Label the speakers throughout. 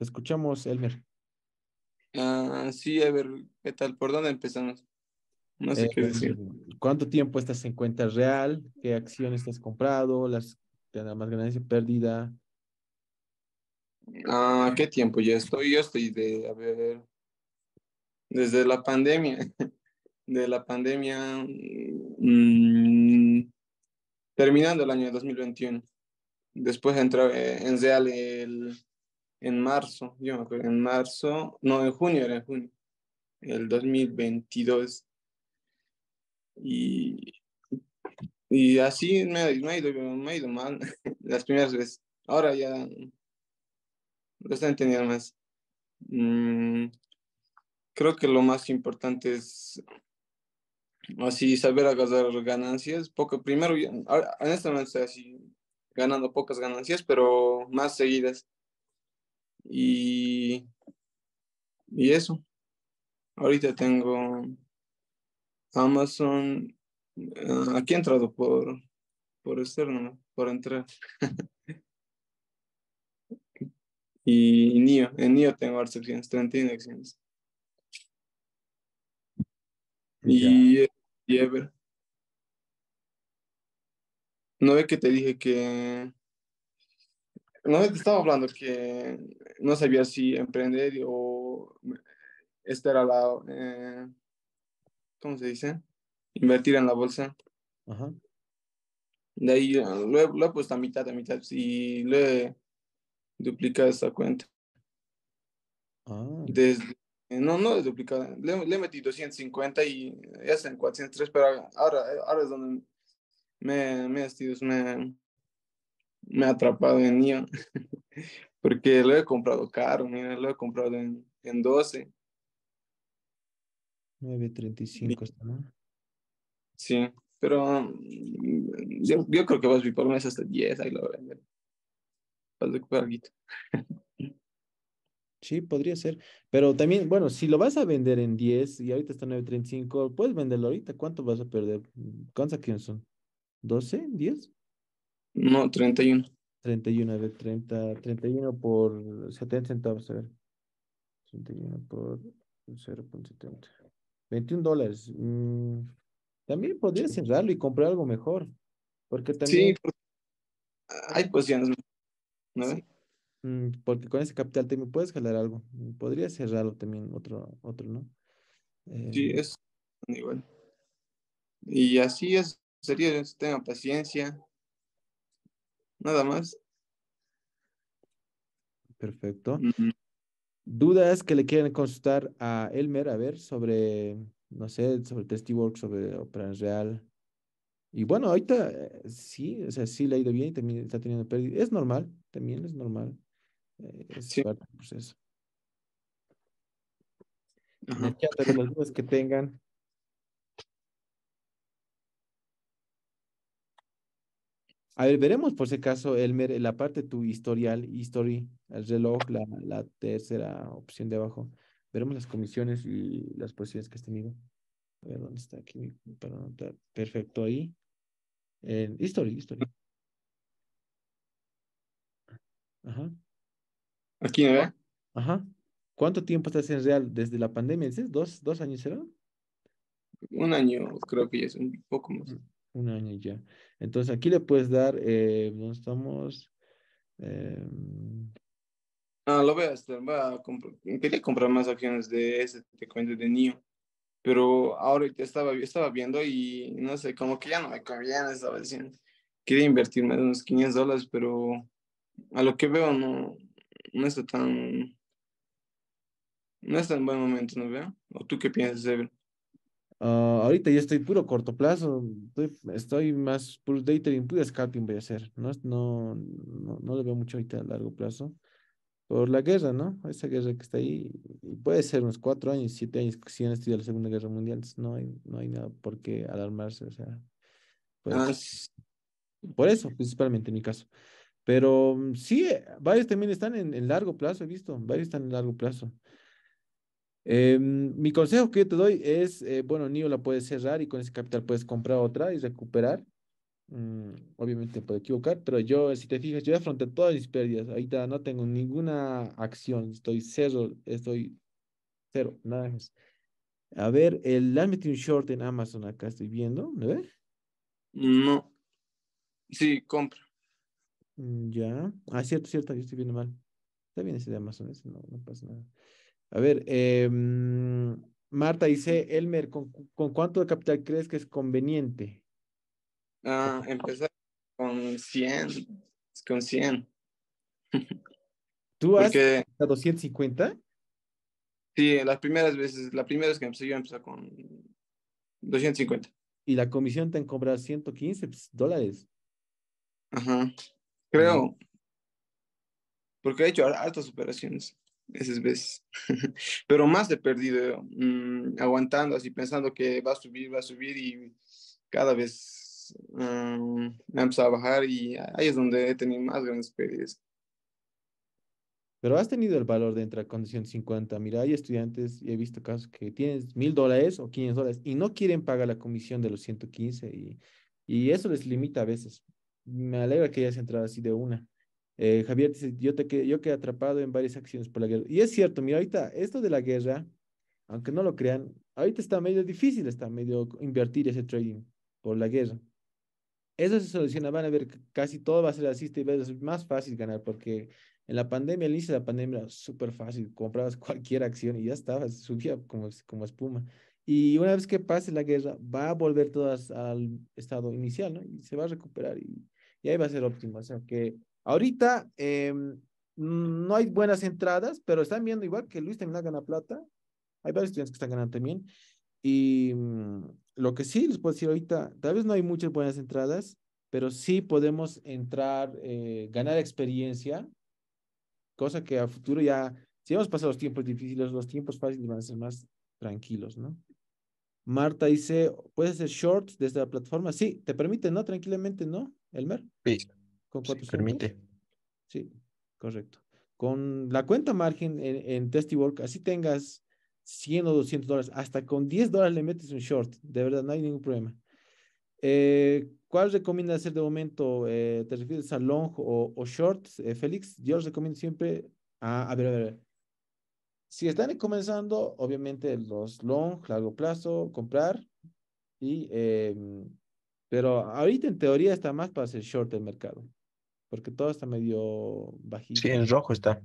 Speaker 1: escuchamos, Elmer.
Speaker 2: Ah, sí, a ver, ¿qué tal? ¿Por dónde empezamos? No sé qué eh, decir.
Speaker 1: ¿Cuánto tiempo estás en cuenta real? ¿Qué acciones has comprado? ¿Las la más ganancia pérdida?
Speaker 2: Ah, ¿qué tiempo ya estoy? Yo estoy de, a ver, desde la pandemia, de la pandemia, mm, terminando el año 2021. Después entrar eh, en real el en marzo, yo me acuerdo, en marzo, no, en junio, era en junio, el 2022. Y, y así me, ha ido, mal las primeras veces. Ahora ya lo están entendiendo más. Mm, creo que lo más importante es así saber agarrar ganancias. Poco, primero, en este momento estoy así ganando pocas ganancias, pero más seguidas y, y eso. Ahorita tengo Amazon. Ah, aquí he entrado por, por externo, por entrar. y NIO. En NIO tengo Arts 30 Y, y Ever. ¿No ve que te dije que no, te estaba hablando que no sabía si emprender o estar era la, eh, ¿cómo se dice? Invertir en la bolsa. Ajá. De ahí eh, lo he, lo puesto a mitad, a mitad, y lo he duplicado esta cuenta. Ah. Desde, no, no he duplicado. Le, le, metido 250 y ya están 403, pero ahora, ahora es donde me, me, me me ha atrapado en Neon, porque lo he comprado caro, mira, lo he comprado en, en 12.
Speaker 1: 9.35 está, ¿no?
Speaker 2: Sí, pero mm, yo, creo que vas a vivir por mes hasta 10, ahí lo voy a vender. a
Speaker 1: Sí, podría ser. Pero también, bueno, si lo vas a vender en 10 y ahorita está 9.35, puedes venderlo ahorita. ¿Cuánto vas a perder? ¿Cuántas acciones son? ¿12? ¿10? No, 31. 31, a ver, 30, 31 por 70 centavos, a ver. 31 por 0.70. 21 dólares. Mm, también podría cerrarlo y comprar algo mejor. Porque también. Pues sí, hay posiciones. ¿no? Sí. porque con ese capital también puedes jalar algo. Podría cerrarlo también, otro, otro ¿no? Eh, sí, es
Speaker 2: igual. Y así es, sería, tengan paciencia,
Speaker 1: nada más. Perfecto. Dudas que le quieren consultar a Elmer, a ver, sobre, no sé, sobre work sobre Opera Real. Y bueno, ahorita eh, sí, o sea, sí le ha ido bien y también está teniendo pérdida. Es normal, también es normal. Eh, es sí. parte del proceso. las dudas que tengan, A ver, veremos por si acaso Elmer, la parte tu historial, history, el reloj, la, la tercera opción de abajo. Veremos las comisiones y las posiciones que has tenido. A ver, ¿dónde está aquí para anotar? Perfecto, ahí. En history, history. Ajá. Aquí, ¿no? ve. Ajá. ¿Cuánto tiempo estás en Real desde la pandemia? ¿Dices? ¿Dos, dos años será? Un año,
Speaker 2: creo que es un poco más. Mm.
Speaker 1: Un año ya. Entonces aquí le puedes dar, eh, no estamos... Em,
Speaker 2: ah, lo voy a este, quería comprar más acciones de ese, de NIO. Pero ahora estaba, estaba viendo y no sé, como que ya no me conviene, estaba diciendo. Quería invertirme de unos 500 dólares, pero a lo que veo no, no está tan... No está en buen momento, ¿no veo? ¿O tú qué piensas, Ever?
Speaker 1: Ah, ahorita yo estoy puro corto plazo, estoy, más puro day trading, puro scalping voy a hacer, ¿no? No, no, lo veo mucho ahorita a largo plazo, por la guerra, ¿no? Esa guerra que está ahí, y puede ser unos cuatro años, siete años, si han estudiado la Segunda Guerra Mundial, no hay, no hay nada por qué alarmarse, o sea, ah, pues, por eso, principalmente en mi caso. Pero mm, sí, eh, varios también están en largo plazo, he visto, varios están en largo plazo. Eh, mi consejo que yo te doy es, eh, bueno, NIO la puedes cerrar y con ese capital puedes comprar otra y recuperar. Mm, obviamente puedo equivocar, pero yo, si te fijas, yo ya afronté todas mis pérdidas. Ahorita no tengo ninguna acción, estoy cero, estoy cero, nada más. A ver, el, le short en Amazon acá, estoy viendo, ¿no ves?
Speaker 2: No. Sí, compra.
Speaker 1: Mm, ya. Ah, cierto, cierto, yo estoy viendo mal. Está bien ese de Amazon, ese no, no pasa nada. A ver, em, Marta dice, Elmer, ¿con, cuánto de capital crees que es conveniente?
Speaker 2: Ah, empezar con 100, con 100. ¿Tú has
Speaker 1: Porque, a 250?
Speaker 2: Sí, las primeras veces, la primera vez que empecé yo empecé
Speaker 1: con 250. Y la comisión te ha 115 pues, dólares. Ajá, creo. Porque he hecho altas
Speaker 2: operaciones esas veces. Pero más he perdido, mm, aguantando así, pensando que va a subir, va a subir y cada vez um, empezó a bajar y ahí es donde he tenido más grandes pérdidas.
Speaker 1: Pero has tenido el valor de entrar condición 50 Mira, hay estudiantes y he visto casos que tienen mil dólares o 500 dólares y no quieren pagar la comisión de los 115 y, y eso les limita a veces. Me alegra que hayas entrado así de una. Eh, Javier dice, yo, te quedé, yo quedé atrapado en varias acciones por la guerra. Y es cierto, mira, ahorita esto de la guerra, aunque no lo crean, ahorita está medio difícil, está medio invertir ese trading por la guerra. Eso se soluciona, van a ver, casi todo va a ser así, y va a ser más fácil ganar, porque en la pandemia, al inicio de la pandemia, era súper fácil, comprabas cualquier acción y ya estaba, subía como, como espuma. Y una vez que pase la guerra, va a volver todas al estado inicial, ¿no? Y se va a recuperar y, y ahí va a ser óptimo. O sea, que Ahorita em, no hay buenas entradas, pero están viendo igual que Luis también gana plata. Hay varios estudiantes que están ganando también. Y mm, lo que sí les puedo decir ahorita, tal vez no hay muchas buenas entradas, pero sí podemos entrar, eh, ganar experiencia, cosa que a futuro ya, si hemos pasado los tiempos difíciles, los tiempos fáciles van a ser más tranquilos, ¿no? Marta dice, ¿puedes hacer shorts desde la plataforma? Sí, ¿te permite, no? Tranquilamente, ¿no, Elmer? Sí, con permite. Sí, correcto. Con la cuenta margen en, Testiwork, así tengas 100 o 200 dólares, hasta con 10 dólares le metes un short. De verdad, no hay ningún problema. Eh, ¿Cuál recomienda hacer de momento? Eh, ¿Te refieres a long o, short, eh, Félix? Yo les recomiendo siempre. Ah, a, a ver, a ver. Si están comenzando, obviamente los long, largo plazo, comprar. Y, em, pero ahorita en teoría está más para hacer short el mercado porque todo está medio bajito. Sí, en rojo está.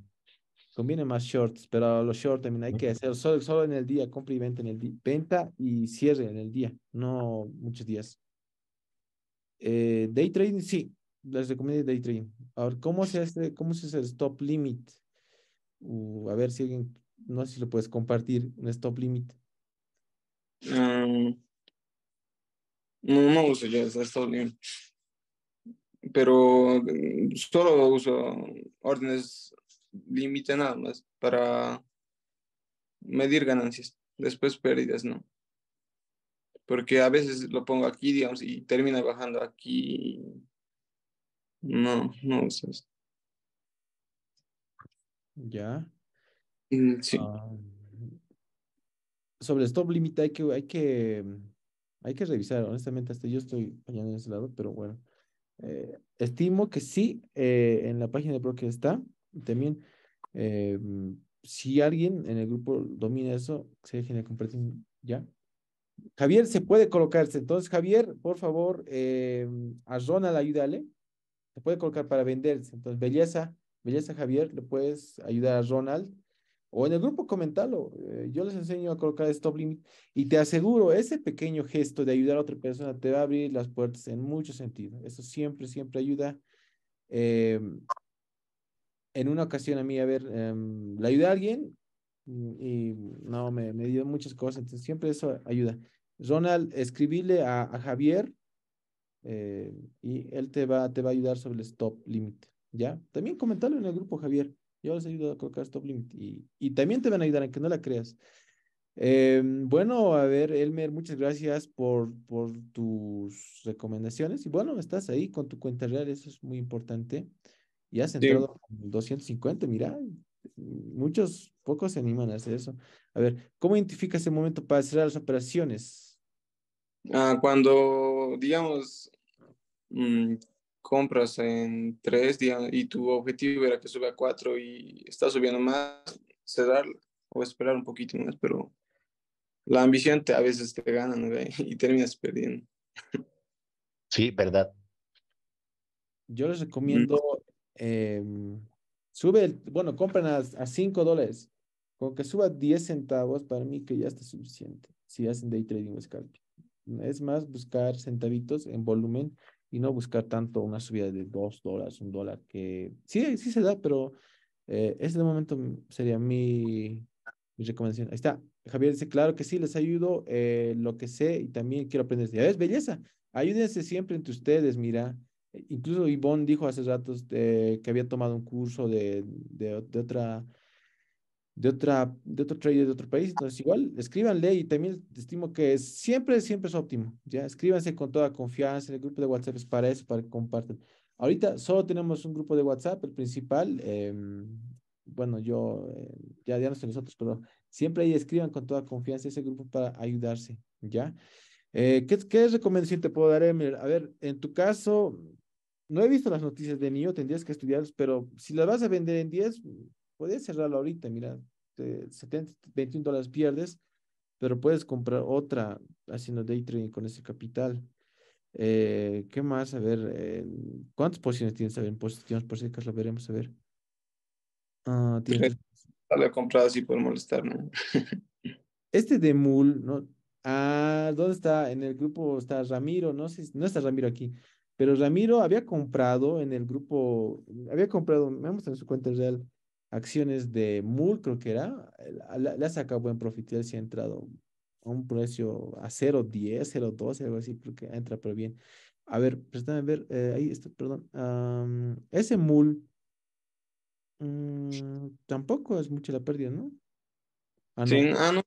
Speaker 1: Conviene más shorts, pero los shorts también hay que hacer solo, solo en el día, compra y venta en el día, venta y cierre en el día, no muchos días. Eh, day trading, sí, les recomiendo day trading. ver ¿cómo se hace, cómo se hace el stop limit? Uh, a ver si alguien, no sé si lo puedes compartir, un stop limit.
Speaker 2: Mm. no, no uso yo el stop limit pero mm, solo uso órdenes límite nada más para medir ganancias, después pérdidas, ¿no? Porque a veces lo pongo aquí, digamos, y termina bajando aquí.
Speaker 1: No, no uso esto. Ya. Mm, sí. Ah, sobre stop límite hay que, hay que, hay que revisar, honestamente, hasta yo estoy allá en ese lado, pero bueno. Eh, estimo que sí, eh, en la página de que está. También, eh, mm, si alguien en el grupo domina eso, se de compartir ya. Javier se puede colocarse. Entonces, Javier, por favor, a Ronald ayúdale. Se puede colocar para venderse. Entonces, belleza, belleza, Javier, le puedes ayudar a Ronald o en el grupo comentalo. Eh, yo les enseño a colocar stop limit y te aseguro, ese pequeño gesto de ayudar a otra persona te va a abrir las puertas en muchos sentidos. Eso siempre, siempre ayuda. Em, en una ocasión a mí, a ver, em, le ayudé a alguien y no, me, me, dio muchas cosas, entonces siempre eso ayuda. Ronald, escribile a, Javier eh, y él te va, te va a ayudar sobre el stop limit. ¿Ya? También comentarlo en el grupo, Javier. Yo les ayudo a colocar stop limit y, y también te van a ayudar, que no la creas. Em, bueno, a ver, Elmer, muchas gracias por, por tus recomendaciones. Y bueno, estás ahí con tu cuenta real, eso es muy importante. Y has entrado 250, mira, muchos, pocos se animan a hacer eso. A ver, ¿cómo identificas el momento para hacer las operaciones?
Speaker 2: Ah, cuando, digamos, mm, compras en tres días y tu objetivo era que suba a cuatro y está subiendo más, cerrar o esperar un poquito más, pero la ambición a veces te gana y terminas perdiendo.
Speaker 1: Sí, verdad. Yo les recomiendo, em, sube, bueno, compren a, a 5 dólares, con que suba diez centavos, para mí que ya está suficiente, si hacen day trading o scalping. Es más, buscar centavitos en volumen y no buscar tanto una subida de dos dólares, un dólar, que sí, sí se da, pero eh, ese de momento mm, sería mi, mi, recomendación. Ahí está. Javier dice, claro que sí, les ayudo eh, lo que sé y también quiero aprender. Ya ustedes belleza. Ayúdense siempre entre ustedes, mira. E, incluso Ivonne dijo hace ratos de, que había tomado un curso de, de, de otra de, otra, de otro trader de otro país. Entonces, igual, escríbanle y también estimo que es, siempre, siempre es óptimo. Ya, escríbanse con toda confianza. en El grupo de WhatsApp es para eso, para que compartan. Ahorita solo tenemos un grupo de WhatsApp, el principal. Em, bueno, yo, eh, ya, ya no nosotros, pero siempre ahí escriban con toda confianza ese grupo para ayudarse, ¿ya? Eh, ¿qué, ¿Qué recomendación te puedo dar, Emir? Eh, a ver, en tu caso, no he visto las noticias de NIO, tendrías que estudiarlas, pero si las vas a vender en 10, puedes cerrarlo ahorita, mira, 70, 21 dólares pierdes, pero puedes comprar otra haciendo day trading con ese capital. Eh, ¿Qué más? A ver, eh, ¿cuántas posiciones tienes? A ver, en posiciones por acaso lo veremos, a ver. Ah, pues tienes...
Speaker 2: La comprado así por molestar, ¿no?
Speaker 1: este de Mool, ¿no? Ah, ¿dónde está? En el grupo está Ramiro, no sé, no está Ramiro aquí, pero Ramiro había comprado en el grupo, había comprado, me en su cuenta real, acciones de mul creo que era, eh, le ha sacado buen profit, si ha entrado a un precio a 0.10, 0.12, algo así, porque entra, pero bien. A ver, préstame ver, eh, ahí está, perdón. ese Mool mm, tampoco es mucha la pérdida, ¿no? Ah, no. Sí, ah, no.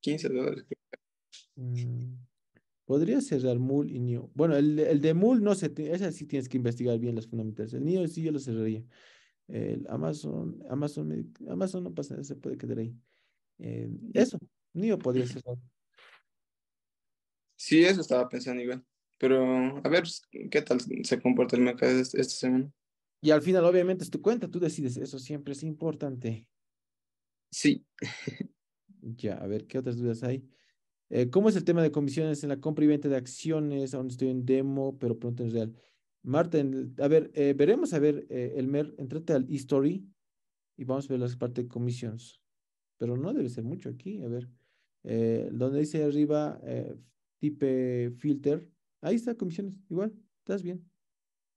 Speaker 1: 15 dólares. Mm, podría cerrar Mool y new Bueno, el, el de Mool no sé, esa sí tienes que investigar bien las fundamentales. El y sí yo lo cerraría el Amazon, Amazon, Amazon no pasa, se puede quedar ahí. Eh, eso, yo podría ser.
Speaker 2: Sí, eso estaba pensando igual. Pero a ver pues, qué tal se comporta el mercado este, esta semana.
Speaker 1: Y al final, obviamente, es tu cuenta, tú decides, eso siempre es importante. Sí. ya, a ver, ¿qué otras dudas hay? Eh, ¿Cómo es el tema de comisiones en la compra y venta de acciones? Aún estoy en demo, pero pronto en real. Marten, a ver, eh, veremos, a ver, eh, el mer, entrate al history y vamos a ver las partes de commissions. Pero no debe ser mucho aquí, a ver. Eh, donde dice arriba, tipe filter, ahí está, comisiones, igual, estás bien.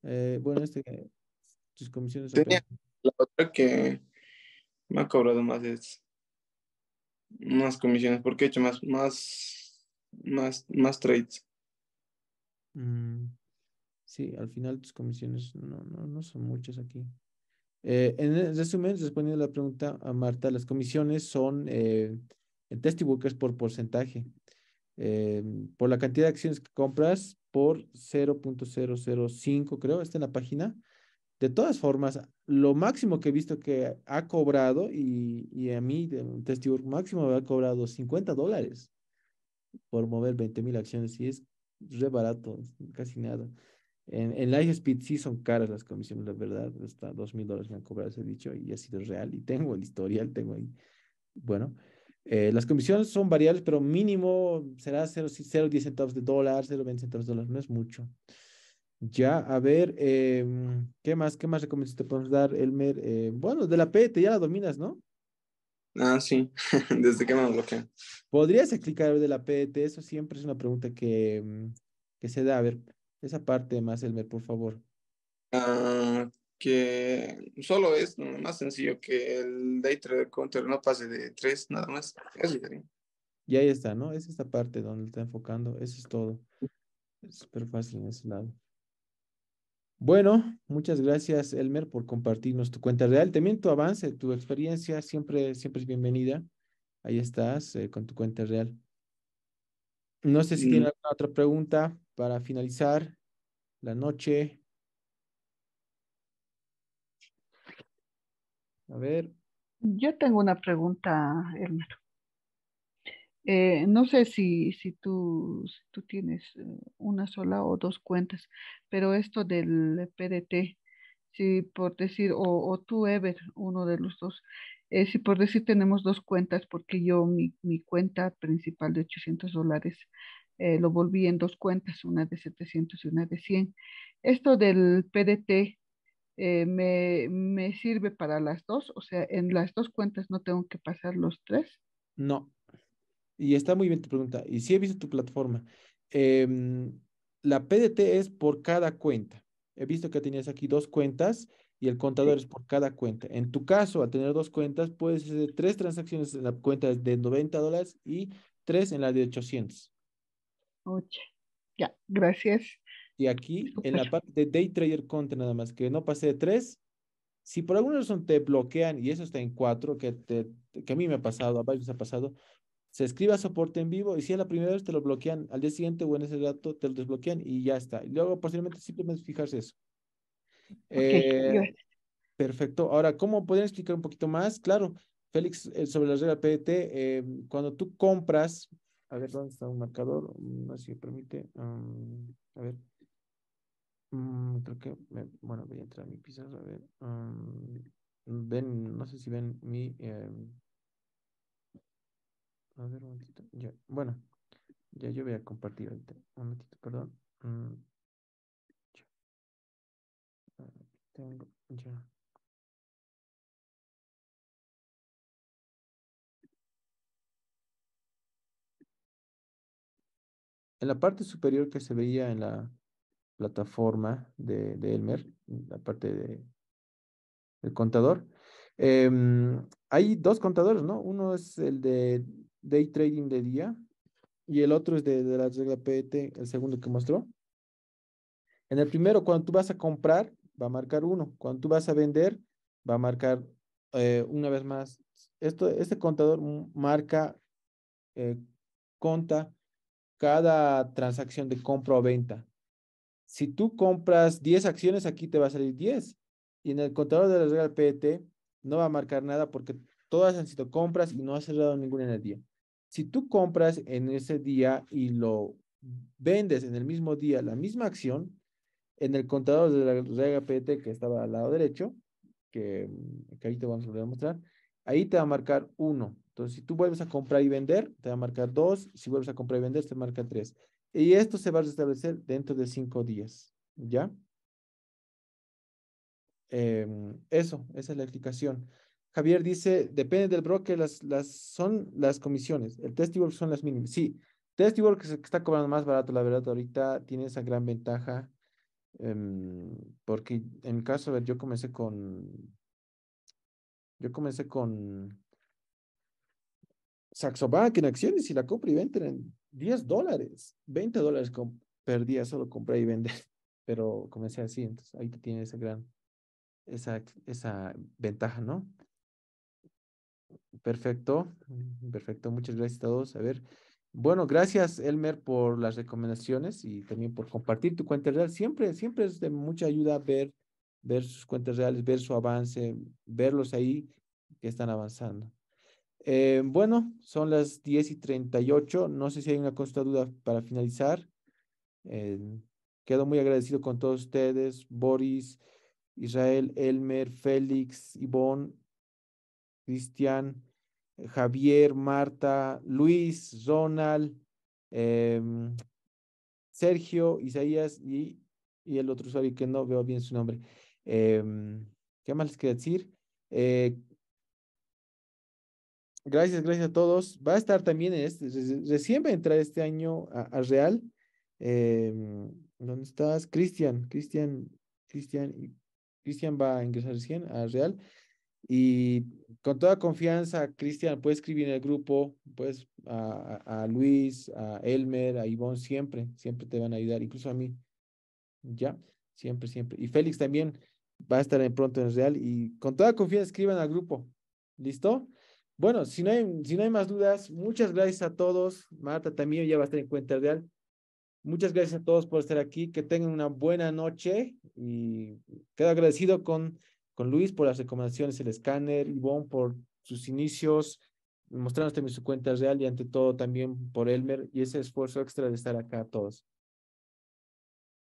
Speaker 1: bueno, este, tus comisiones. la otra
Speaker 2: que me ha cobrado más es más comisiones, porque he hecho más, más, más, más trades.
Speaker 1: Mm. Sí, al final tus comisiones no, no, no son muchas aquí. Eh, en resumen, respondiendo a la pregunta a Marta, las comisiones son eh, en Testy es por porcentaje. Eh, por la cantidad de acciones que compras, por 0.005, creo, está en la página. De todas formas, lo máximo que he visto que ha cobrado, y, y a mí, de un Testibook máximo me ha cobrado 50 dólares por mover 20 mil acciones, y es re barato, casi nada. En, en Life Speed sí son caras las comisiones, la verdad, hasta dos mil dólares me han cobrado ha dicho y ha sido real y tengo el historial, tengo ahí. Bueno, eh, las comisiones son variables, pero mínimo será 0,10 centavos de dólar, 0,20 centavos de dólar, no es mucho. Ya, a ver, em, ¿qué más? ¿Qué más recomendaciones te podemos dar, Elmer? Eh, bueno, de la PET ya la dominas, ¿no?
Speaker 2: Ah, sí, desde que me bloqueé.
Speaker 1: ¿Podrías explicar de la PET? Eso siempre es una pregunta que, em, que se da. A ver, esa parte más, Elmer, por favor.
Speaker 2: Ah, que solo es más sencillo que el day trader counter no pase de tres nada más.
Speaker 1: Y ahí está, ¿no? Es esta parte donde está enfocando. Eso es todo. Es súper fácil en ese lado. Bueno, muchas gracias, Elmer, por compartirnos tu cuenta real. También tu avance, tu experiencia, siempre, siempre es bienvenida. Ahí estás eh, con tu cuenta real. No sé si tiene mm. alguna otra pregunta para finalizar la noche. A ver. Yo tengo una pregunta, hermano. Eh, no sé si, si, tú, tú tienes eh, una sola o dos cuentas, pero esto del PDT, si por decir, o, tú, Ever, uno de los dos, eh, si por decir tenemos dos cuentas, porque yo mi, mi cuenta principal de 800 dólares eh, lo volví en dos cuentas, una de 700 y una de 100. Esto del PDT eh, me, sirve para las dos, o sea, en las dos cuentas no tengo que pasar los tres. No. Y está muy bien tu pregunta. Y si he visto tu plataforma. Em, la PDT es por cada cuenta. He visto que tenías aquí dos cuentas y el contador es por cada cuenta. En tu caso, al tener dos cuentas, puedes hacer tres transacciones en la cuenta de 90 dólares y tres en la de 800. Ocho. Ya, gracias. Y aquí en la parte de Day Trader Contra nada más, que no pasé de tres. Si por alguna razón te bloquean, y eso está en cuatro, que, que a mí me ha pasado, a varios ha pasado, se escribe soporte en vivo y si es la primera vez te lo bloquean, al día siguiente o en ese dato te lo desbloquean y ya está. luego posiblemente simplemente fijarse eso. Eh, perfecto. Ahora, ¿cómo pueden explicar un poquito más? Claro, Félix, eh, sobre la regla PDT, eh, cuando tú compras a ver, ¿dónde está un marcador? No sé si permite. Mm, a ver. Mm, creo que, bueno, voy a entrar a mi pizarra. A ver. Mm, ven, no sé si ven mi... Eh, a ver, un momentito. Ya, bueno, ya yo voy a compartir ahorita. Un momentito, perdón. Ya. Tengo, ya. en la parte superior que se veía en la plataforma de, Elmer, Elmer, la parte del contador, em, hay dos contadores, ¿no? Uno es el de day trading de día y el otro es de, la regla PET, el segundo que mostró. En el primero, cuando tú vas a comprar, va a marcar uno. Cuando tú vas a vender, va a marcar eh, una vez más. Esto, este contador marca, eh, conta cada transacción de compra o venta. Si tú compras 10 acciones, aquí te va a salir 10. Y en el contador de la regla PET no va a marcar nada porque todas han sido compras y no ha cerrado ninguna en el día. Si tú compras en ese día y lo vendes en el mismo día la misma acción, en el contador de la regla PET que estaba al lado derecho, que, mm, que ahorita vamos a volver a mostrar, Ahí te va a marcar uno. Entonces, si tú vuelves a comprar y vender, te va a marcar dos. Si vuelves a comprar y vender, te marca tres. Y esto se va a restablecer dentro de cinco días. ¿Ya? Em, eso, esa es la explicación. Javier dice, depende del broker, las, las, son las comisiones. El testigo son las mínimas. Sí, testigo que está cobrando más barato, la verdad, ahorita tiene esa gran ventaja. Em, porque en caso, a ver, yo comencé con yo comencé con bank en acciones y la compra y venta en 10 dólares, 20 dólares perdía, solo compré y vendí. pero comencé así, entonces ahí te tiene esa gran, esa, esa ventaja, ¿no? Perfecto, perfecto, muchas gracias a todos. A ver, bueno, gracias Elmer por las recomendaciones y también por compartir tu cuenta real. Siempre, siempre es de mucha ayuda ver ver sus cuentas reales, ver su avance, verlos ahí que están avanzando. Eh, bueno, son las 10 y 38. No sé si hay una consulta duda para finalizar. Eh, quedo muy agradecido con todos ustedes, Boris, Israel, Elmer, Félix, Ivonne, Cristian, Javier, Marta, Luis, Ronald, em, Sergio, Isaías y, y el otro usuario que no veo bien su nombre. Em, ¿Qué más les quería decir? Eh, gracias, gracias a todos. Va a estar también, este, recién va a entrar este año a, Real. Em, ¿Dónde estás? Cristian, Cristian, Cristian, Cristian va a ingresar recién a Real. Y con toda confianza, Cristian, puede escribir en el grupo, pues a, Luis, a Elmer, a Ivonne, siempre, siempre te van a ayudar, incluso a mí. ¿Ya? Siempre, siempre. Y Félix también va a estar en pronto en Real y con toda confianza escriban al grupo. ¿Listo? Bueno, si no, hay, si no hay más dudas, muchas gracias a todos. Marta también ya va a estar en cuenta Real. Muchas gracias a todos por estar aquí. Que tengan una buena noche y quedo agradecido con, con Luis por las recomendaciones, el escáner, Ivonne por sus inicios, mostrándonos también su cuenta real y ante todo también por Elmer y ese esfuerzo extra de estar acá todos.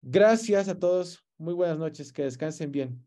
Speaker 1: Gracias a todos. Muy buenas noches. Que descansen bien.